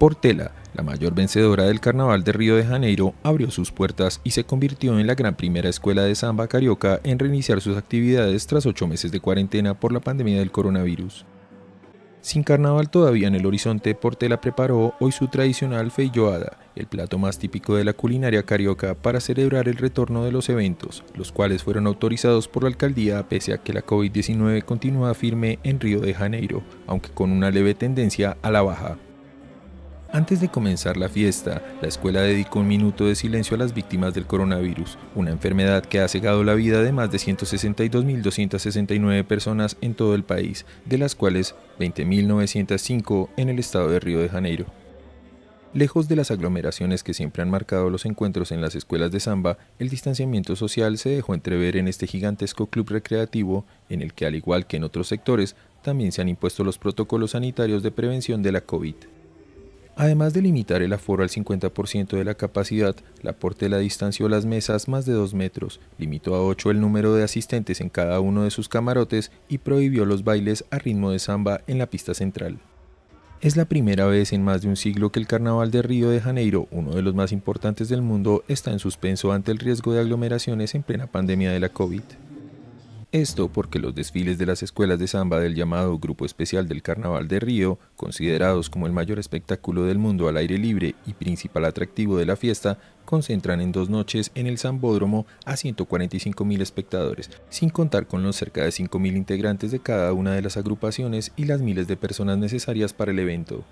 Portela, la mayor vencedora del Carnaval de Río de Janeiro, abrió sus puertas y se convirtió en la gran primera escuela de samba carioca en reiniciar sus actividades tras ocho meses de cuarentena por la pandemia del coronavirus. Sin carnaval todavía en el horizonte, Portela preparó hoy su tradicional feijoada, el plato más típico de la culinaria carioca, para celebrar el retorno de los eventos, los cuales fueron autorizados por la alcaldía pese a que la COVID-19 continúa firme en Río de Janeiro, aunque con una leve tendencia a la baja. Antes de comenzar la fiesta, la escuela dedicó un minuto de silencio a las víctimas del coronavirus, una enfermedad que ha cegado la vida de más de 162.269 personas en todo el país, de las cuales 20.905 en el estado de Río de Janeiro. Lejos de las aglomeraciones que siempre han marcado los encuentros en las escuelas de samba, el distanciamiento social se dejó entrever en este gigantesco club recreativo, en el que al igual que en otros sectores, también se han impuesto los protocolos sanitarios de prevención de la COVID. Además de limitar el aforo al 50% de la capacidad, la Portela distanció las mesas más de 2 metros, limitó a 8 el número de asistentes en cada uno de sus camarotes y prohibió los bailes a ritmo de samba en la pista central. Es la primera vez en más de un siglo que el Carnaval de Río de Janeiro, uno de los más importantes del mundo, está en suspenso ante el riesgo de aglomeraciones en plena pandemia de la COVID. Esto porque los desfiles de las escuelas de samba del llamado Grupo Especial del Carnaval de Río, considerados como el mayor espectáculo del mundo al aire libre y principal atractivo de la fiesta, concentran en dos noches en el Sambódromo a 145.000 espectadores, sin contar con los cerca de 5.000 integrantes de cada una de las agrupaciones y las miles de personas necesarias para el evento.